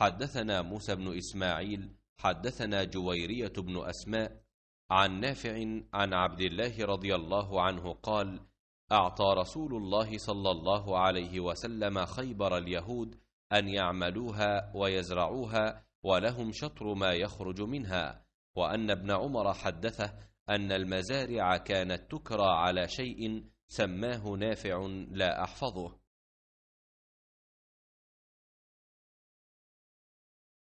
حدثنا موسى بن إسماعيل حدثنا جويرية بن أسماء عن نافع عن عبد الله رضي الله عنه قال أعطى رسول الله صلى الله عليه وسلم خيبر اليهود أن يعملوها ويزرعوها ولهم شطر ما يخرج منها وأن ابن عمر حدثه أن المزارع كانت تكرى على شيء سماه نافع لا أحفظه